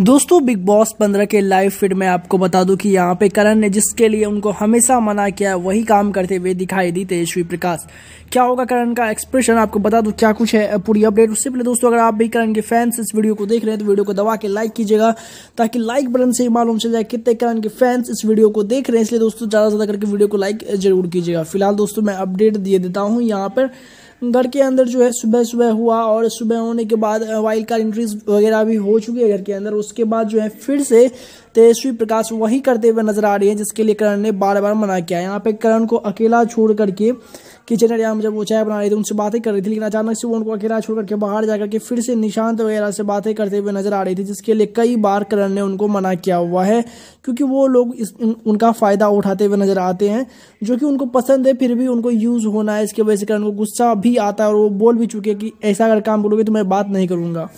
दोस्तों big boss पंद्रह के लाइव फीड में आपको बता दूं कि यहाँ पे करण ने जिसके लिए उनको हमेशा मना किया वही काम करते हुए दिखाई दी तेजस्वी प्रकाश क्या होगा करण का एक्सप्रेशन आपको बता दूं क्या कुछ है पूरी अपडेट उससे पहले दोस्तों अगर आप भी करण के फैंस इस वीडियो को देख रहे हैं तो वीडियो को दबा के लाइक कीजिएगा ताकि लाइक बटन से ही मालूम चल जाए कितने करण के फैंस इस वीडियो को देख रहे हैं इसलिए दोस्तों ज़्यादा से ज़्यादा करके वीडियो को लाइक जरूर कीजिएगा फिलहाल दोस्तों मैं अपडेट दे देता हूँ यहाँ पर घर के अंदर जो है सुबह सुबह हुआ और सुबह होने के बाद वाइल्ड कार्ड एंट्रीज वगैरह भी हो चुकी है घर के अंदर उसके बाद जो है फिर से तेजस्वी प्रकाश वही करते हुए नजर आ रही है जिसके लिए करण ने बार बार मना किया यहाँ पे करण को अकेला छोड़ करके किचन एरिया में जब वो चाय बना रही थी उनसे बातें कर रही थी लेकिन अचानक से वो उनको अकेला छोड़ करके बाहर जा के फिर से निशांत वगैरह से बातें करते हुए नजर आ रही थी जिसके लिए कई बार करण ने उनको मना किया हुआ है क्योंकि वो लोग इस उनका फ़ायदा उठाते हुए नजर आते हैं जो कि उनको पसंद है फिर भी उनको यूज़ होना है इसकी वजह से करण को गुस्सा भी आता है और वो बोल भी चुके हैं कि ऐसा अगर काम बोलोगे तो मैं बात नहीं करूँगा